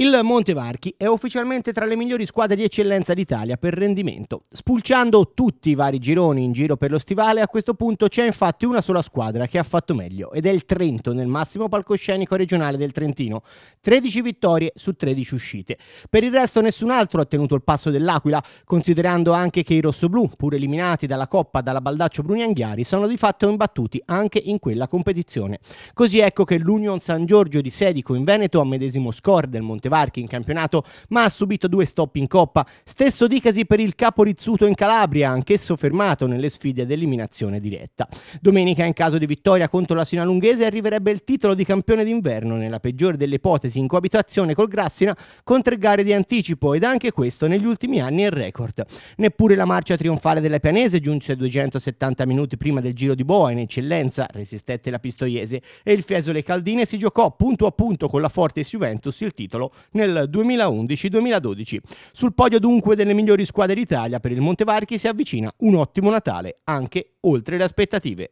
Il Montevarchi è ufficialmente tra le migliori squadre di eccellenza d'Italia per rendimento. Spulciando tutti i vari gironi in giro per lo stivale, a questo punto c'è infatti una sola squadra che ha fatto meglio ed è il Trento nel massimo palcoscenico regionale del Trentino. 13 vittorie su 13 uscite. Per il resto nessun altro ha tenuto il passo dell'Aquila, considerando anche che i rossoblù, pur eliminati dalla Coppa dalla Baldaccio Brunianghiari, sono di fatto imbattuti anche in quella competizione. Così ecco che l'Union San Giorgio di Sedico in Veneto a medesimo score del Montevarchi varchi in campionato, ma ha subito due stop in coppa. Stesso dicasi per il capo Rizzuto in Calabria, anch'esso fermato nelle sfide ad eliminazione diretta. Domenica, in caso di vittoria contro la Sinalunghese, arriverebbe il titolo di campione d'inverno, nella peggiore delle ipotesi, in coabitazione col Grassina, con tre gare di anticipo ed anche questo negli ultimi anni è il record. Neppure la marcia trionfale della Pianese giunse 270 minuti prima del giro di Boa in eccellenza, resistette la Pistoiese e il Fiesole Caldine si giocò punto a punto con la Forte Juventus il titolo nel 2011-2012. Sul podio dunque delle migliori squadre d'Italia per il Montevarchi si avvicina un ottimo Natale, anche oltre le aspettative.